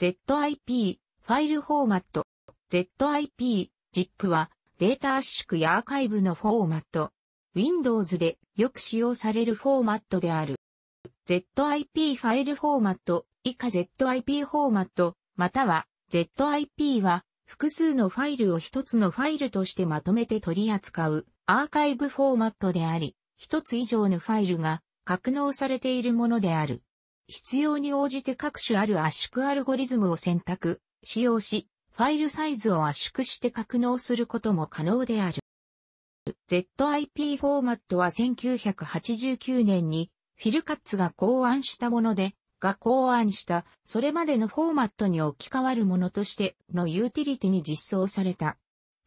ZIP、ファイルフォーマット。ZIP、ZIP はデータ圧縮やアーカイブのフォーマット。Windows でよく使用されるフォーマットである。ZIP ファイルフォーマット、以下 ZIP フォーマット、または ZIP は複数のファイルを一つのファイルとしてまとめて取り扱うアーカイブフォーマットであり、一つ以上のファイルが格納されているものである。必要に応じて各種ある圧縮アルゴリズムを選択、使用し、ファイルサイズを圧縮して格納することも可能である。ZIP フォーマットは1989年にフィルカッツが考案したもので、が考案した、それまでのフォーマットに置き換わるものとしてのユーティリティに実装された。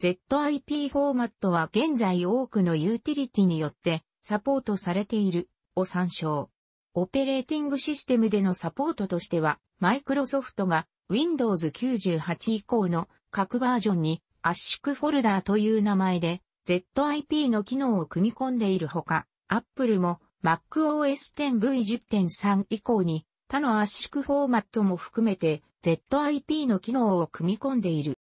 ZIP フォーマットは現在多くのユーティリティによってサポートされているを参照。オペレーティングシステムでのサポートとしては、マイクロソフトが Windows 98以降の各バージョンに圧縮フォルダーという名前で ZIP の機能を組み込んでいるほか、Apple も MacOS 10V10.3 以降に他の圧縮フォーマットも含めて ZIP の機能を組み込んでいる。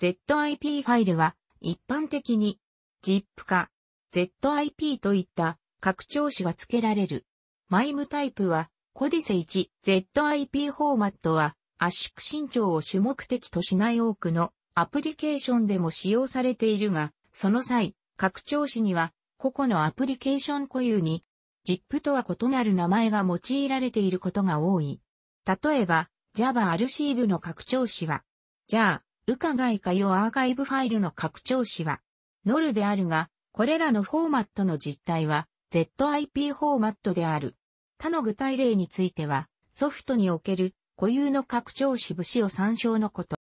ZIP ファイルは一般的に ZIP か ZIP といった拡張子が付けられる。マイムタイプは、コディセ 1ZIP フォーマットは、圧縮伸長を主目的としない多くのアプリケーションでも使用されているが、その際、拡張子には、個々のアプリケーション固有に、ZIP とは異なる名前が用いられていることが多い。例えば、Java アルシーブの拡張子は、じゃあ、うかがいかよ。アーカイブファイルの拡張子は、ノルであるが、これらのフォーマットの実態は、ZIP フォーマットである。他の具体例については、ソフトにおける固有の拡張子節を参照のこと。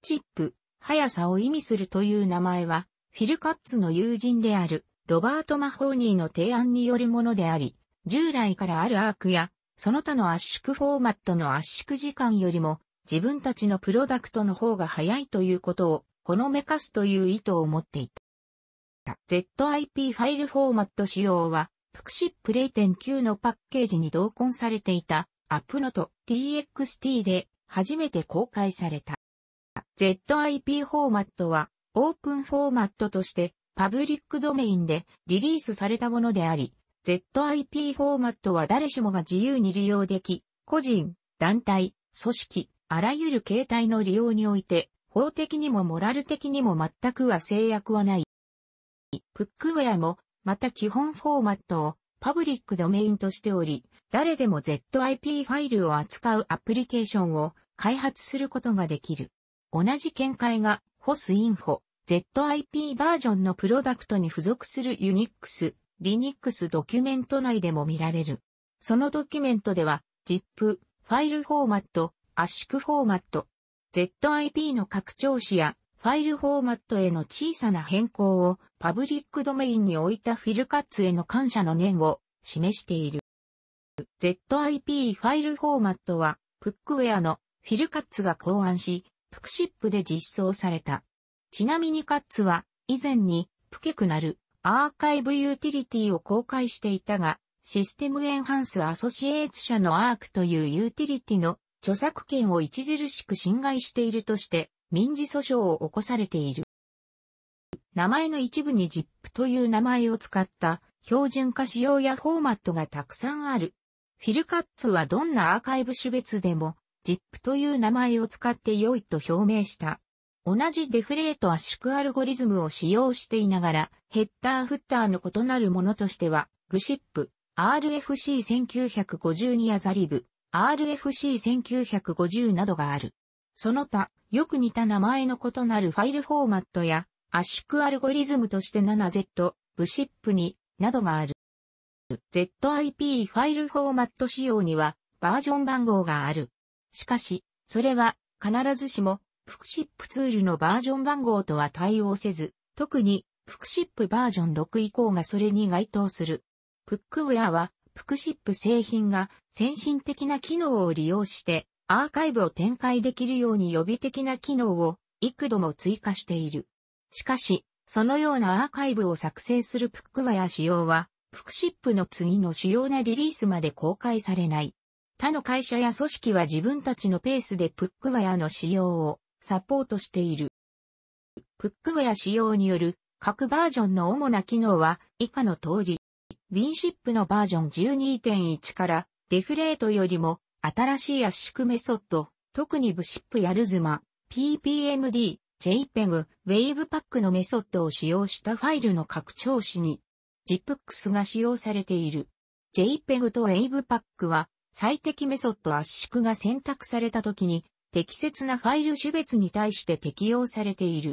チップ、速さを意味するという名前は、フィルカッツの友人である、ロバート・マホーニーの提案によるものであり、従来からあるアークや、その他の圧縮フォーマットの圧縮時間よりも、自分たちのプロダクトの方が早いということを、ほのめかすという意図を持っていた。ZIP ファイルフォーマット仕様は、プクシップ0.9のパッケージに同梱されていたアップノと TXT で初めて公開された。ZIP フォーマットはオープンフォーマットとしてパブリックドメインでリリースされたものであり、ZIP フォーマットは誰しもが自由に利用でき、個人、団体、組織、あらゆる形態の利用において、法的にもモラル的にも全くは制約はない。プックウェアもまた基本フォーマットをパブリックドメインとしており、誰でも ZIP ファイルを扱うアプリケーションを開発することができる。同じ見解が HOSINFO、ZIP バージョンのプロダクトに付属する Unix、Linux ドキュメント内でも見られる。そのドキュメントでは、ZIP、ファイルフォーマット、圧縮フォーマット、ZIP の拡張子やファイルフォーマットへの小さな変更をパブリックドメインに置いたフィルカッツへの感謝の念を示している。ZIP ファイルフォーマットは、プックウェアのフィルカッツが考案し、プクシップで実装された。ちなみにカッツは、以前に、プケクなるアーカイブユーティリティを公開していたが、システムエンハンスアソシエイツ社のアークというユーティリティの著作権を著しく侵害しているとして、民事訴訟を起こされている。名前の一部に ZIP という名前を使った標準化仕様やフォーマットがたくさんある。フィルカッツはどんなアーカイブ種別でも ZIP という名前を使って良いと表明した。同じデフレート圧縮アルゴリズムを使用していながら、ヘッダーフッターの異なるものとしては、グシップ、RFC1952 やザリブ、RFC1950 などがある。その他、よく似た名前の異なるファイルフォーマットや、圧縮アルゴリズムとして 7Z、ブシップに、などがある。ZIP ファイルフォーマット仕様には、バージョン番号がある。しかし、それは、必ずしも、フクシップツールのバージョン番号とは対応せず、特に、フクシップバージョン6以降がそれに該当する。プックウェアは、フクシップ製品が先進的な機能を利用して、アーカイブを展開できるように予備的な機能を幾度も追加している。しかし、そのようなアーカイブを作成するプックマや仕様は、フクシップの次の主要なリリースまで公開されない。他の会社や組織は自分たちのペースでプックマやの仕様をサポートしている。プックマや仕様による各バージョンの主な機能は以下の通り、ウィンシップのバージョン12.1からデフレートよりも新しい圧縮メソッド、特にブシップやルズマ、PPMD、JPEG、WavePack のメソッドを使用したファイルの拡張子に、ZIPX が使用されている。JPEG と WavePack は、最適メソッド圧縮が選択された時に、適切なファイル種別に対して適用されている。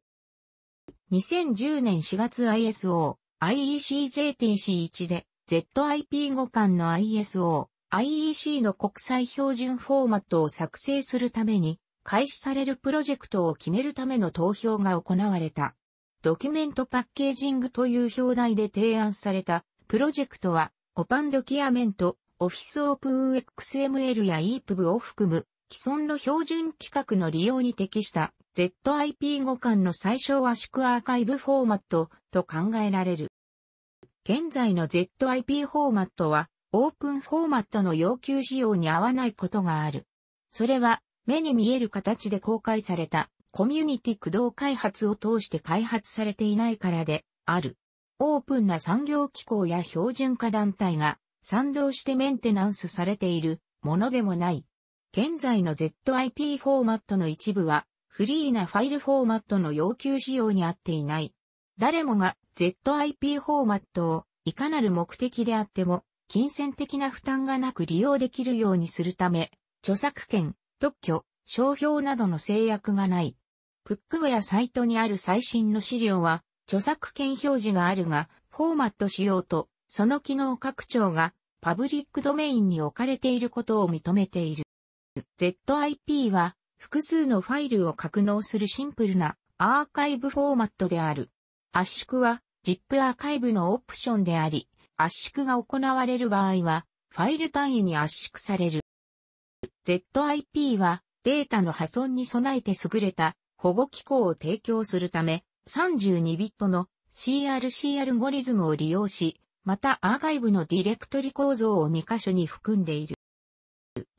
2010年4月 ISO、IEC JTC1 で、ZIP 互換の ISO、IEC の国際標準フォーマットを作成するために、開始されるプロジェクトを決めるための投票が行われた。ドキュメントパッケージングという表題で提案されたプロジェクトは、オパンドキアメント、オフィスオープン XML や EPUB を含む既存の標準規格の利用に適した z i p 互換の最小圧縮アーカイブフォーマットと考えられる。現在の ZIP フォーマットはオープンフォーマットの要求仕様に合わないことがある。それは、目に見える形で公開された、コミュニティ駆動開発を通して開発されていないからで、ある。オープンな産業機構や標準化団体が、賛同してメンテナンスされているものでもない。現在の ZIP フォーマットの一部は、フリーなファイルフォーマットの要求仕様に合っていない。誰もが ZIP フォーマットをいかなる目的であっても金銭的な負担がなく利用できるようにするため、著作権、特許、商標などの制約がない。プックウェアサイトにある最新の資料は、著作権表示があるが、フォーマットしようと、その機能拡張がパブリックドメインに置かれていることを認めている。ZIP は複数のファイルを格納するシンプルなアーカイブフォーマットである。圧縮は ZIP アーカイブのオプションであり、圧縮が行われる場合は、ファイル単位に圧縮される。ZIP はデータの破損に備えて優れた保護機構を提供するため、32ビットの CRC アルゴリズムを利用し、またアーカイブのディレクトリ構造を2箇所に含んでいる。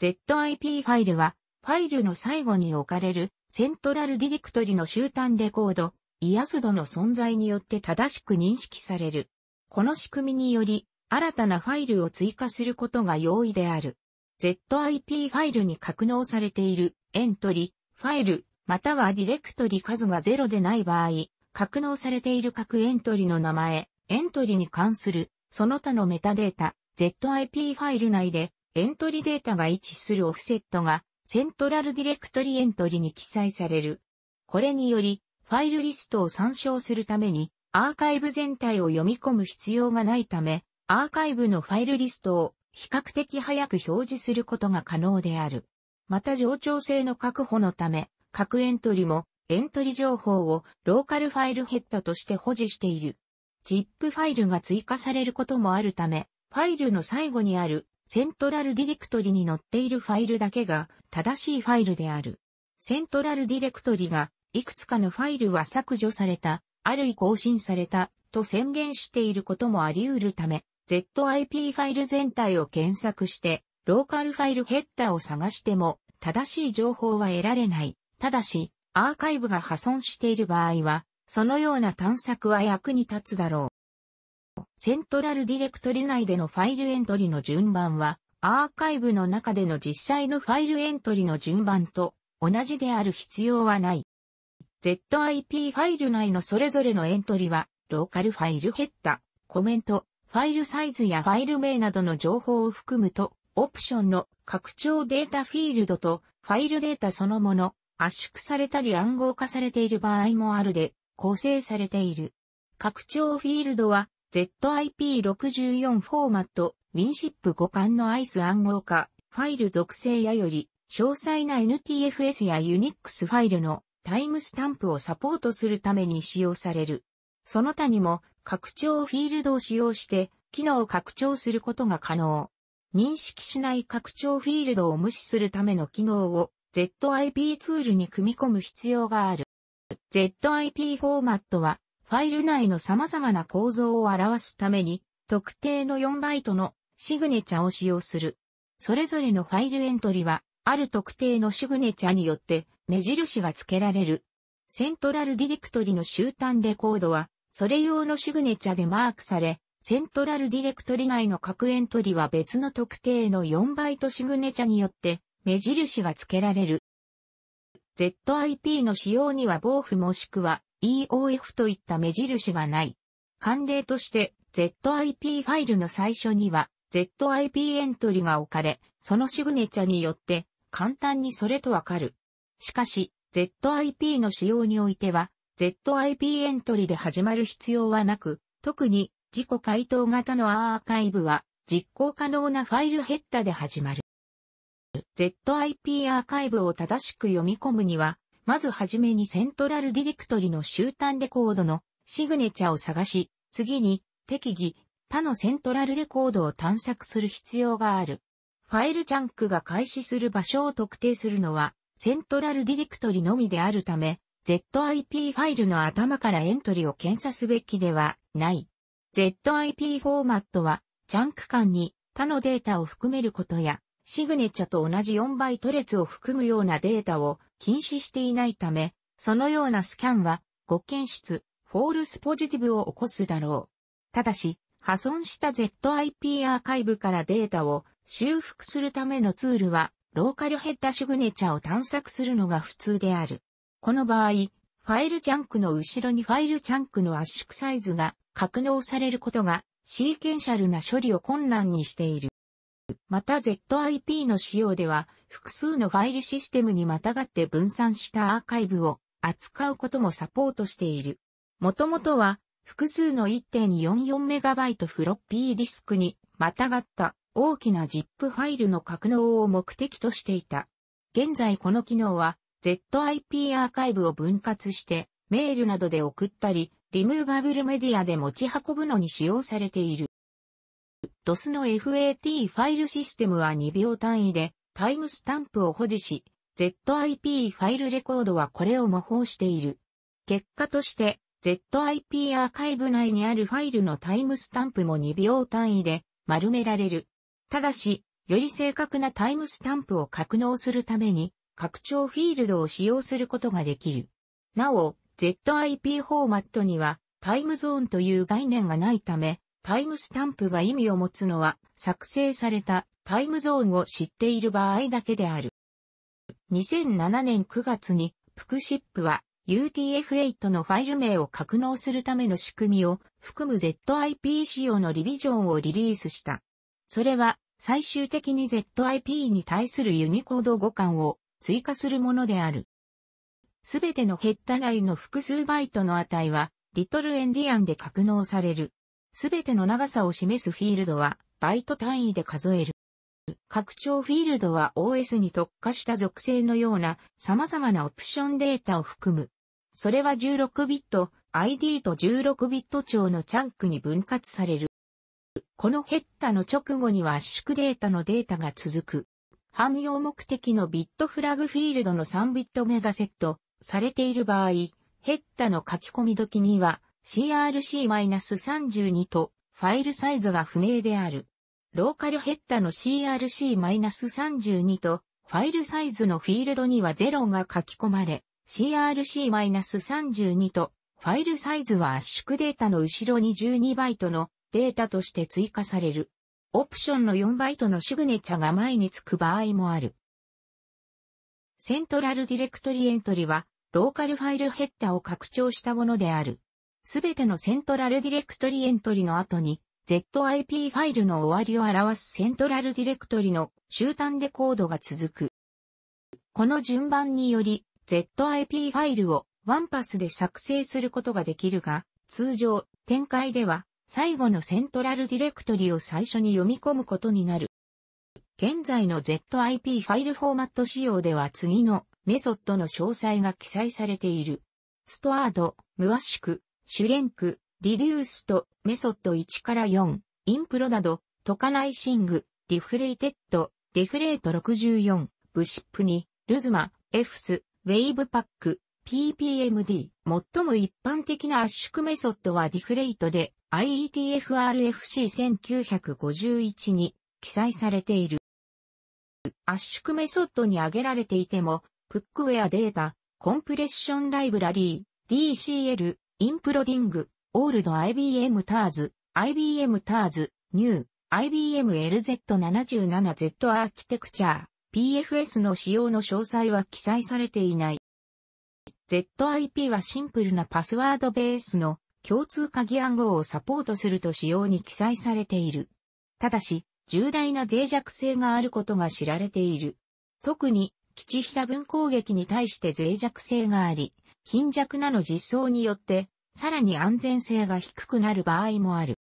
ZIP ファイルは、ファイルの最後に置かれるセントラルディレクトリの終端レコード、イアスドの存在によって正しく認識される。この仕組みにより、新たなファイルを追加することが容易である。ZIP ファイルに格納されているエントリ、ファイル、またはディレクトリ数が0でない場合、格納されている各エントリの名前、エントリに関する、その他のメタデータ、ZIP ファイル内で、エントリデータが位置するオフセットが、セントラルディレクトリエントリに記載される。これにより、ファイルリストを参照するために、アーカイブ全体を読み込む必要がないため、アーカイブのファイルリストを比較的早く表示することが可能である。また冗長性の確保のため、各エントリもエントリ情報をローカルファイルヘッダとして保持している。ZIP ファイルが追加されることもあるため、ファイルの最後にあるセントラルディレクトリに載っているファイルだけが正しいファイルである。セントラルディレクトリがいくつかのファイルは削除されたあるい更新されたと宣言していることもあり得るため、ZIP ファイル全体を検索して、ローカルファイルヘッダーを探しても、正しい情報は得られない。ただし、アーカイブが破損している場合は、そのような探索は役に立つだろう。セントラルディレクトリ内でのファイルエントリの順番は、アーカイブの中での実際のファイルエントリの順番と同じである必要はない。ZIP ファイル内のそれぞれのエントリは、ローカルファイルヘッダ、コメント、ファイルサイズやファイル名などの情報を含むと、オプションの拡張データフィールドとファイルデータそのもの、圧縮されたり暗号化されている場合もあるで、構成されている。拡張フィールドは、ZIP64 フォーマット、w i n h i p 互換のアイス暗号化、ファイル属性やより、詳細な NTFS や Unix ファイルのタイムスタンプをサポートするために使用される。その他にも拡張フィールドを使用して機能を拡張することが可能。認識しない拡張フィールドを無視するための機能を ZIP ツールに組み込む必要がある。ZIP フォーマットはファイル内の様々な構造を表すために特定の4バイトのシグネチャを使用する。それぞれのファイルエントリはある特定のシグネチャによって目印が付けられる。セントラルディレクトリの終端レコードは、それ用のシグネチャでマークされ、セントラルディレクトリ内の各エントリは別の特定の4バイトシグネチャによって目印が付けられる。ZIP の使用には防腐もしくは EOF といった目印がない。慣例として ZIP ファイルの最初には ZIP エントリが置かれ、そのシグネチャによって簡単にそれとわかる。しかし、ZIP の使用においては、ZIP エントリーで始まる必要はなく、特に自己回答型のアーカイブは実行可能なファイルヘッダで始まる。ZIP アーカイブを正しく読み込むには、まずはじめにセントラルディレクトリの終端レコードのシグネチャを探し、次に適宜、他のセントラルレコードを探索する必要がある。ファイルチャンクが開始する場所を特定するのは、セントラルディレクトリのみであるため、ZIP ファイルの頭からエントリーを検査すべきではない。ZIP フォーマットは、チャンク間に他のデータを含めることや、シグネチャと同じ4倍ト列を含むようなデータを禁止していないため、そのようなスキャンは、誤検出、フォールスポジティブを起こすだろう。ただし、破損した ZIP アーカイブからデータを修復するためのツールは、ローカルヘッダシグネチャを探索するのが普通である。この場合、ファイルチャンクの後ろにファイルチャンクの圧縮サイズが格納されることが、シーケンシャルな処理を困難にしている。また ZIP の仕様では、複数のファイルシステムにまたがって分散したアーカイブを扱うこともサポートしている。もともとは、複数の 1.44MB フロッピーディスクにまたがった大きな ZIP ファイルの格納を目的としていた。現在この機能は ZIP アーカイブを分割してメールなどで送ったり、リムーバブルメディアで持ち運ぶのに使用されている。DOS の FAT ファイルシステムは2秒単位でタイムスタンプを保持し、ZIP ファイルレコードはこれを模倣している。結果として ZIP アーカイブ内にあるファイルのタイムスタンプも2秒単位で丸められる。ただし、より正確なタイムスタンプを格納するために、拡張フィールドを使用することができる。なお、ZIP フォーマットには、タイムゾーンという概念がないため、タイムスタンプが意味を持つのは、作成されたタイムゾーンを知っている場合だけである。2007年9月に、プクシップは UTF-8 のファイル名を格納するための仕組みを含む ZIP 仕様のリビジョンをリリースした。それは最終的に ZIP に対するユニコード互換を追加するものである。すべてのヘッダ内の複数バイトの値は、リトルエンディアンで格納される。すべての長さを示すフィールドは、バイト単位で数える。拡張フィールドは OS に特化した属性のような様々なオプションデータを含む。それは16ビット、ID と16ビット帳のチャンクに分割される。このヘッダの直後には圧縮データのデータが続く。汎用目的のビットフラグフィールドの3ビットメガセットされている場合、ヘッダの書き込み時には crc-32 とファイルサイズが不明である。ローカルヘッダの crc-32 とファイルサイズのフィールドには0が書き込まれ、crc-32 とファイルサイズは圧縮データの後ろに12バイトのデータとして追加される。オプションの4バイトのシグネチャが前につく場合もある。セントラルディレクトリエントリは、ローカルファイルヘッダーを拡張したものである。すべてのセントラルディレクトリエントリの後に、ZIP ファイルの終わりを表すセントラルディレクトリの終端でコードが続く。この順番により、ZIP ファイルをワンパスで作成することができるが、通常、展開では、最後のセントラルディレクトリを最初に読み込むことになる。現在の ZIP ファイルフォーマット仕様では次のメソッドの詳細が記載されている。ストアード、ムワシク、シュレンク、リデュースとメソッド1から4、インプロなど、トカナイシング、ディフレイテッド、デフレート64、ブシップに、ルズマ、エフス、ウェイブパック、PPMD。最も一般的な圧縮メソッドはディフレイトで、IETFRFC1951 に記載されている。圧縮メソッドに挙げられていても、フックウェアデータ、コンプレッションライブラリー、DCL、インプロディング、オールド IBM ターズ、IBM ターズ、ニュー、IBM LZ77Z アーキテクチャー、PFS の使用の詳細は記載されていない。ZIP はシンプルなパスワードベースの共通鍵暗号をサポートすると仕様に記載されている。ただし、重大な脆弱性があることが知られている。特に、基地平分攻撃に対して脆弱性があり、貧弱なの実装によって、さらに安全性が低くなる場合もある。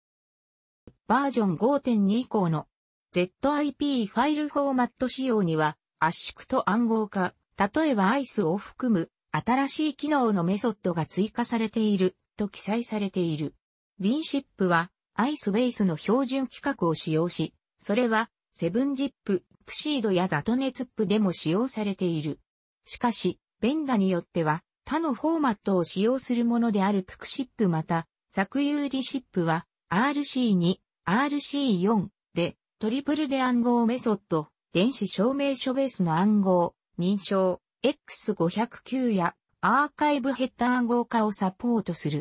バージョン5.2以降の ZIP ファイルフォーマット仕様には圧縮と暗号化、例えば ICE を含む新しい機能のメソッドが追加されていると記載されている。ビンシップは、アイスベースの標準規格を使用し、それは、セブンジップ、クシードやダトネツップでも使用されている。しかし、ベンダによっては、他のフォーマットを使用するものであるプクシップまた、作有リシップは、RC2、RC4 で、トリプルで暗号メソッド、電子証明書ベースの暗号、認証、X509 やアーカイブヘッダー暗号化をサポートする。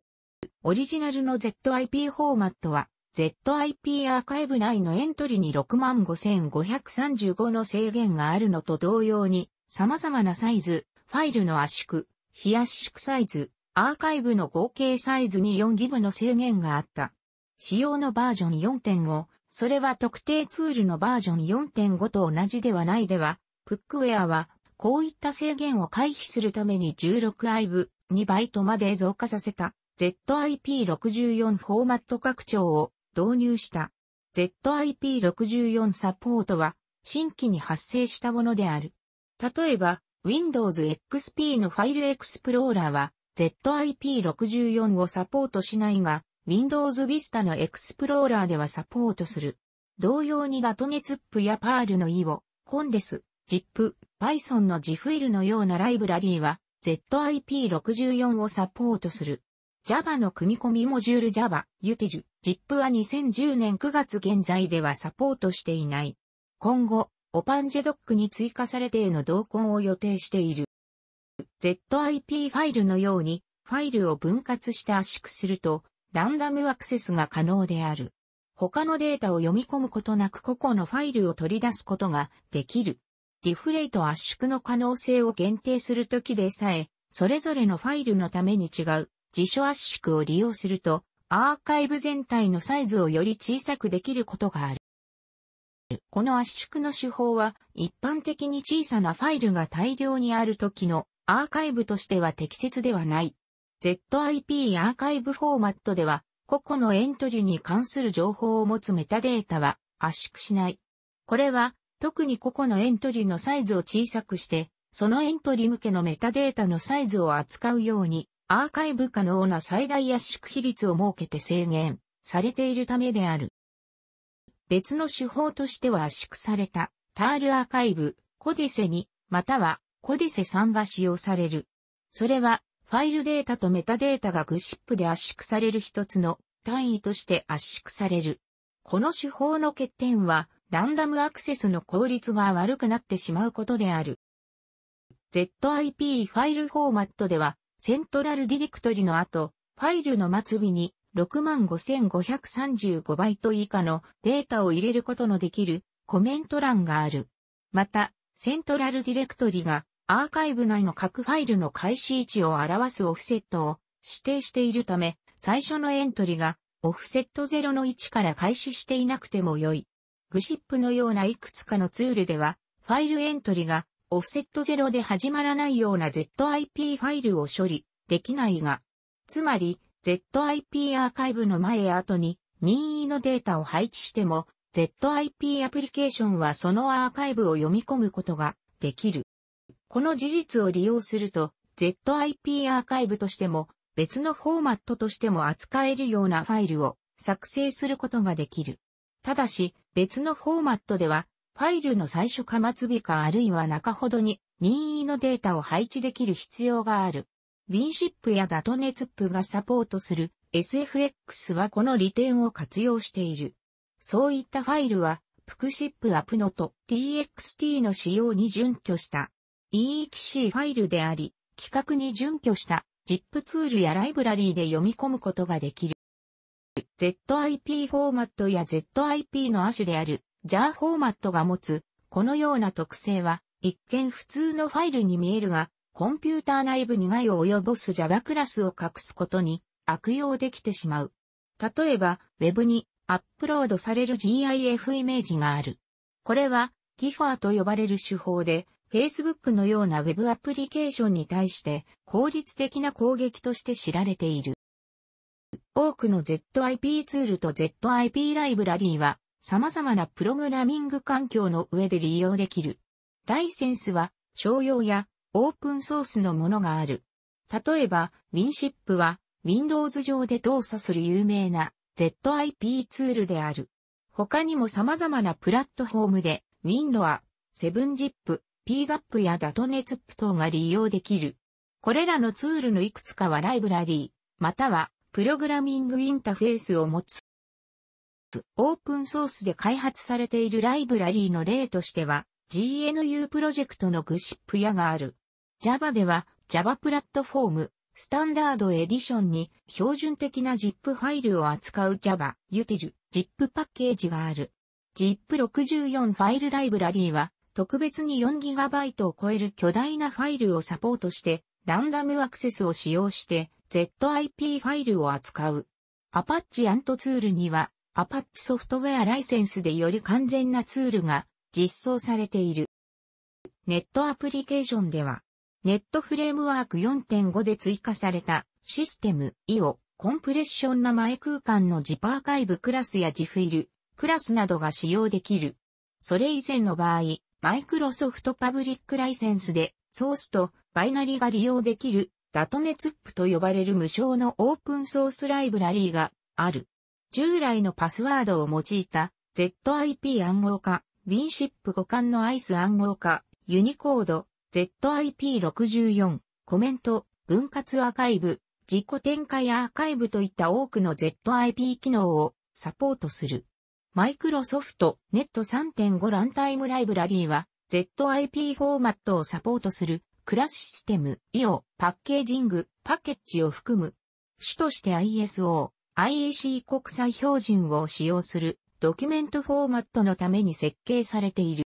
オリジナルの ZIP フォーマットは、ZIP アーカイブ内のエントリーに65,535の制限があるのと同様に、様々なサイズ、ファイルの圧縮、非圧縮サイズ、アーカイブの合計サイズに4ギブの制限があった。使用のバージョン4.5、それは特定ツールのバージョン4.5と同じではないでは、プックウェアは、こういった制限を回避するために 16IB2 バイトまで増加させた ZIP64 フォーマット拡張を導入した。ZIP64 サポートは新規に発生したものである。例えば、Windows XP のファイルエクスプローラーは ZIP64 をサポートしないが、Windows Vista のエクスプローラーではサポートする。同様に n e t ツッ p や p ー r の E を、コンレス、ZIP、Python の i f i l のようなライブラリーは ZIP64 をサポートする。Java の組み込みモジュール Java、Util、ZIP は2010年9月現在ではサポートしていない。今後、o p ン n j d o c に追加されてへの同梱を予定している。ZIP ファイルのように、ファイルを分割して圧縮すると、ランダムアクセスが可能である。他のデータを読み込むことなく個々のファイルを取り出すことができる。リフレイト圧縮の可能性を限定するときでさえ、それぞれのファイルのために違う辞書圧縮を利用すると、アーカイブ全体のサイズをより小さくできることがある。この圧縮の手法は、一般的に小さなファイルが大量にある時のアーカイブとしては適切ではない。ZIP アーカイブフォーマットでは、個々のエントリーに関する情報を持つメタデータは圧縮しない。これは、特に個々のエントリーのサイズを小さくして、そのエントリー向けのメタデータのサイズを扱うようにアーカイブ可能な最大圧縮比率を設けて制限されているためである。別の手法としては圧縮されたタールアーカイブ、コディセに、またはコディセ3が使用される。それはファイルデータとメタデータがグシップで圧縮される一つの単位として圧縮される。この手法の欠点はランダムアクセスの効率が悪くなってしまうことである。ZIP ファイルフォーマットではセントラルディレクトリの後、ファイルの末尾に65,535バイト以下のデータを入れることのできるコメント欄がある。また、セントラルディレクトリがアーカイブ内の各ファイルの開始位置を表すオフセットを指定しているため、最初のエントリがオフセット0の位置から開始していなくても良い。グシップのようないくつかのツールでは、ファイルエントリがオフセット0で始まらないような ZIP ファイルを処理できないが、つまり ZIP アーカイブの前や後に任意のデータを配置しても ZIP アプリケーションはそのアーカイブを読み込むことができる。この事実を利用すると ZIP アーカイブとしても別のフォーマットとしても扱えるようなファイルを作成することができる。ただし別のフォーマットではファイルの最初か末尾かあるいは中ほどに任意のデータを配置できる必要がある。w i n h i p やダトネツップがサポートする SFX はこの利点を活用している。そういったファイルは、p シ i p アプノと TXT の仕様に準拠した EXC ファイルであり、規格に準拠した ZIP ツールやライブラリーで読み込むことができる。ZIP フォーマットや ZIP の亜種であるジャーフォーマットが持つ、このような特性は、一見普通のファイルに見えるが、コンピューター内部に害を及ぼす Java クラスを隠すことに悪用できてしまう。例えば、Web にアップロードされる GIF イメージがある。これは、ギファーと呼ばれる手法で、Facebook のような Web アプリケーションに対して効率的な攻撃として知られている。多くの ZIP ツールと ZIP ライブラリーは様々なプログラミング環境の上で利用できる。ライセンスは商用やオープンソースのものがある。例えば w i n h i p は Windows 上で動作する有名な ZIP ツールである。他にも様々なプラットフォームで WinRAR、7zip、pzap や .netzip 等が利用できる。これらのツールのいくつかはライブラリー、またはプログラミングインターフェースを持つ。オープンソースで開発されているライブラリーの例としては、GNU プロジェクトのグシップやがある。Java では Java プラットフォーム、スタンダードエディションに標準的な ZIP ファイルを扱う Java、Util、ZIP パッケージがある。ZIP64 ファイルライブラリーは特別に 4GB を超える巨大なファイルをサポートしてランダムアクセスを使用して ZIP ファイルを扱う。Apache ツールにはアパッチソフトウェアライセンスでより完全なツールが実装されている。ネットアプリケーションでは、ネットフレームワーク4.5で追加されたシステム E をコンプレッションな前空間のジパーカイブクラスやジフィルクラスなどが使用できる。それ以前の場合、マイクロソフトパブリックライセンスでソースとバイナリが利用できるダトネツップと呼ばれる無償のオープンソースライブラリーがある。従来のパスワードを用いた ZIP 暗号化、WinShip 互換のアイス暗号化、ユニコード、ZIP64、コメント、分割アーカイブ、自己展開アーカイブといった多くの ZIP 機能をサポートする。マイクロソフトネット3.5ランタイムライブラリーは ZIP フォーマットをサポートするクラスシステム、イオ、パッケージング、パッケッジを含む主として ISO、IEC 国際標準を使用するドキュメントフォーマットのために設計されている。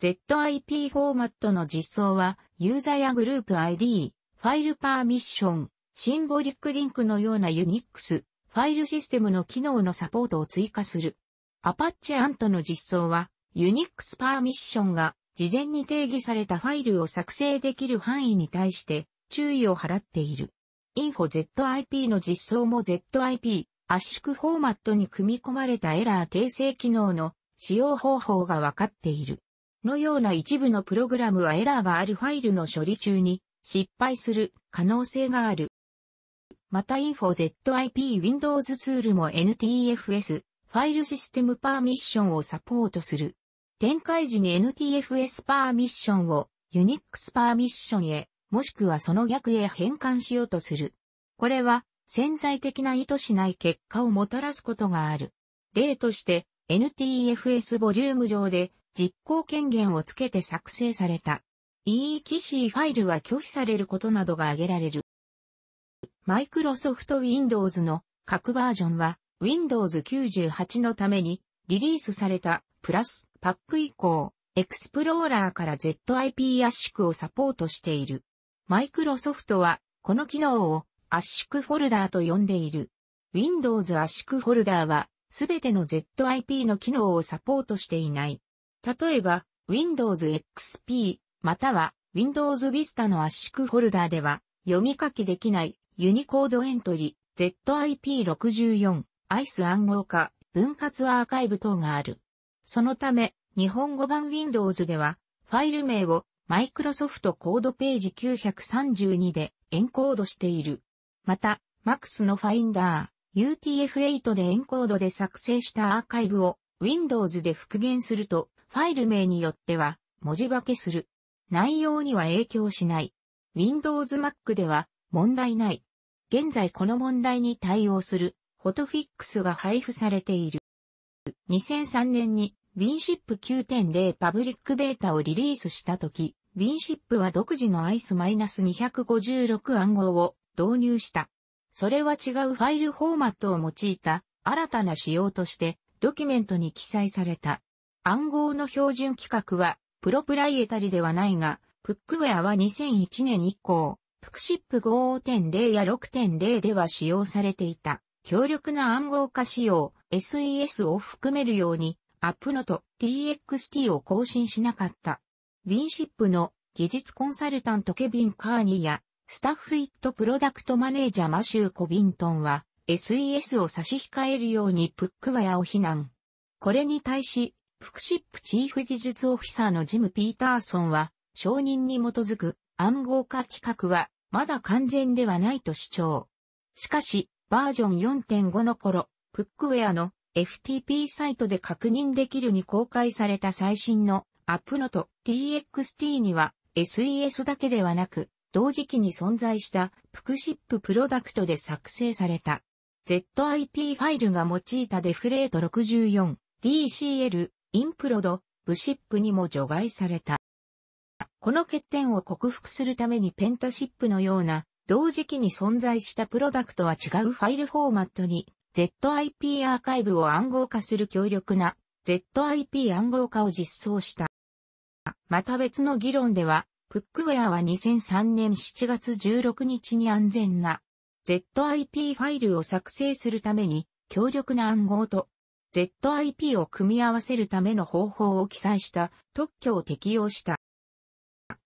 ZIP フォーマットの実装は、ユーザーやグループ ID、ファイルパーミッション、シンボリックリンクのようなユニックス、ファイルシステムの機能のサポートを追加する。アパッチアントの実装は、ユニックスパーミッションが事前に定義されたファイルを作成できる範囲に対して注意を払っている。InfoZIP の実装も ZIP 圧縮フォーマットに組み込まれたエラー訂正機能の使用方法が分かっている。のような一部のプログラムはエラーがあるファイルの処理中に失敗する可能性がある。またインフォ z i p Windows ツールも NTFS ファイルシステムパーミッションをサポートする。展開時に NTFS パーミッションを Unix パーミッションへもしくはその逆へ変換しようとする。これは潜在的な意図しない結果をもたらすことがある。例として NTFS ボリューム上で実行権限をつけて作成された EEXC ファイルは拒否されることなどが挙げられる。マイクロソフト Windows の各バージョンは Windows 98のためにリリースされたプラスパック以降、エクスプローラーから ZIP 圧縮をサポートしている。マイクロソフトは、この機能を圧縮フォルダーと呼んでいる。Windows 圧縮フォルダーは、すべての ZIP の機能をサポートしていない。例えば、Windows XP または Windows Vista の圧縮フォルダーでは、読み書きできないユニコードエントリー、ZIP64、ICE 暗号化、分割アーカイブ等がある。そのため、日本語版 Windows では、ファイル名をマイクロソフトコードページ932でエンコードしている。また、MAX のファインダー、UTF-8 でエンコードで作成したアーカイブを Windows で復元すると、ファイル名によっては文字化けする。内容には影響しない。Windows Mac では問題ない。現在この問題に対応するフォトフィックスが配布されている。2003年に WinShip9.0 パブリックベータをリリースした時、ィンシップは独自の i c ス2 5 6暗号を導入した。それは違うファイルフォーマットを用いた新たな仕様としてドキュメントに記載された。暗号の標準規格はプロプライエタリではないが、プックウェアは2001年以降、プクシップ5.0や6.0では使用されていた。強力な暗号化仕様 SES を含めるように、アップノと TXT を更新しなかった。ウィンシップの技術コンサルタントケビン・カーニーや、スタッフ・イット・プロダクト・マネージャーマシュー・コビントンは、SES を差し控えるようにプックワヤを非難。これに対し、副シップチーフ技術オフィサーのジム・ピーターソンは、承認に基づく暗号化企画は、まだ完全ではないと主張。しかし、バージョン4.5の頃、プックウェアの FTP サイトで確認できるに公開された最新のアップノと t TXT には SES だけではなく、同時期に存在したプクシッププロダクトで作成された ZIP ファイルが用いたデフレート 64DCL インプロドブシップにも除外された。この欠点を克服するためにペンタシップのような同時期に存在したプロダクトは違うファイルフォーマットに ZIP アーカイブを暗号化する強力な ZIP 暗号化を実装した。また別の議論では、プックウェアは2003年7月16日に安全な ZIP ファイルを作成するために強力な暗号と ZIP を組み合わせるための方法を記載した特許を適用した。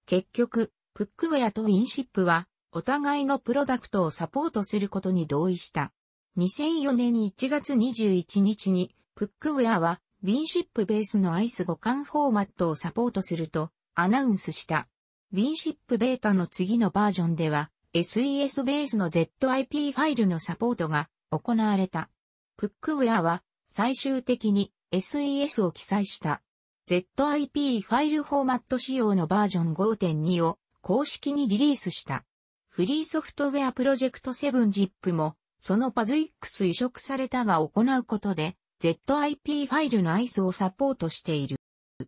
結局、プックウェアとインシップはお互いのプロダクトをサポートすることに同意した。2004年1月21日にプックウェアはウィンシップベースのアイス互換フォーマットをサポートするとアナウンスした。ウィンシップベータの次のバージョンでは SES ベースの ZIP ファイルのサポートが行われた。プックウェアは最終的に SES を記載した。ZIP ファイルフォーマット仕様のバージョン5.2を公式にリリースした。フリーソフトウェアプロジェクト 7ZIP もそのパズイックス移植されたが行うことで ZIP ファイルの IS をサポートしている。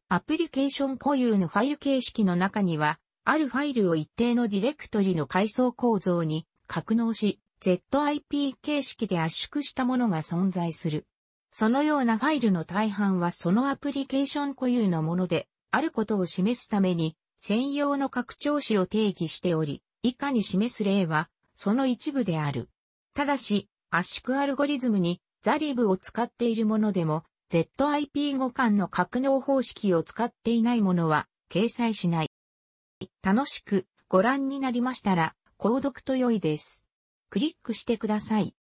アプリケーション固有のファイル形式の中には、あるファイルを一定のディレクトリの階層構造に格納し、ZIP 形式で圧縮したものが存在する。そのようなファイルの大半はそのアプリケーション固有のもので、あることを示すために、専用の拡張子を定義しており、以下に示す例は、その一部である。ただし、圧縮アルゴリズムにザリブを使っているものでも、ZIP 互換の格納方式を使っていないものは掲載しない。楽しくご覧になりましたら、購読と良いです。クリックしてください。